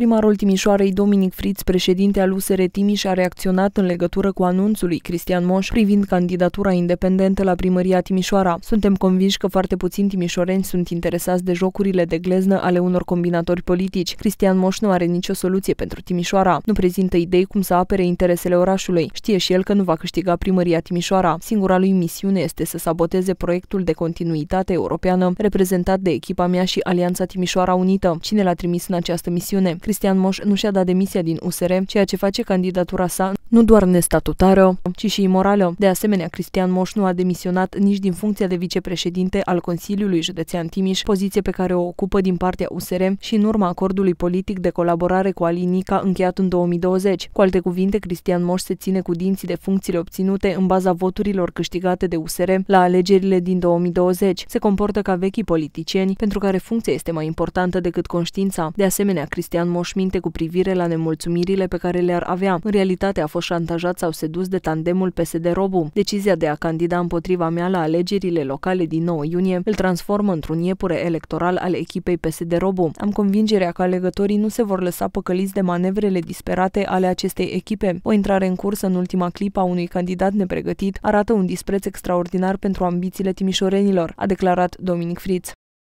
Primarul Timișoarei, Dominic Friț, președinte al USR Timiș, a reacționat în legătură cu anunțul lui Cristian Moș privind candidatura independentă la primăria Timișoara. Suntem convinși că foarte puțini timișoreni sunt interesați de jocurile de gleznă ale unor combinatori politici. Cristian Moș nu are nicio soluție pentru Timișoara. Nu prezintă idei cum să apere interesele orașului. Știe și el că nu va câștiga primăria Timișoara. Singura lui misiune este să saboteze proiectul de continuitate europeană reprezentat de echipa mea și Alianța Timișoara Unită. Cine l-a trimis în această misiune? Cristian Moș nu și-a dat demisia din USR, ceea ce face candidatura sa nu doar nestatutară, ci și imorală. De asemenea, Cristian Moș nu a demisionat nici din funcția de vicepreședinte al Consiliului Județean Timiș, poziție pe care o ocupă din partea USR și în urma acordului politic de colaborare cu Alinica încheiat în 2020. Cu alte cuvinte, Cristian Moș se ține cu dinții de funcțiile obținute în baza voturilor câștigate de USR la alegerile din 2020. Se comportă ca vechii politicieni, pentru care funcția este mai importantă decât conștiința. De asemenea, Cristian Moș minte cu privire la nemulțumirile pe care le-ar avea. În realitate a fost șantajat sau sedus de tandemul PSD-Robu. Decizia de a candida împotriva mea la alegerile locale din 9 iunie îl transformă într-un iepure electoral al echipei PSD-Robu. Am convingerea că alegătorii nu se vor lăsa păcăliți de manevrele disperate ale acestei echipe. O intrare în cursă în ultima clipă a unui candidat nepregătit arată un dispreț extraordinar pentru ambițiile timișorenilor, a declarat Dominic Fritz.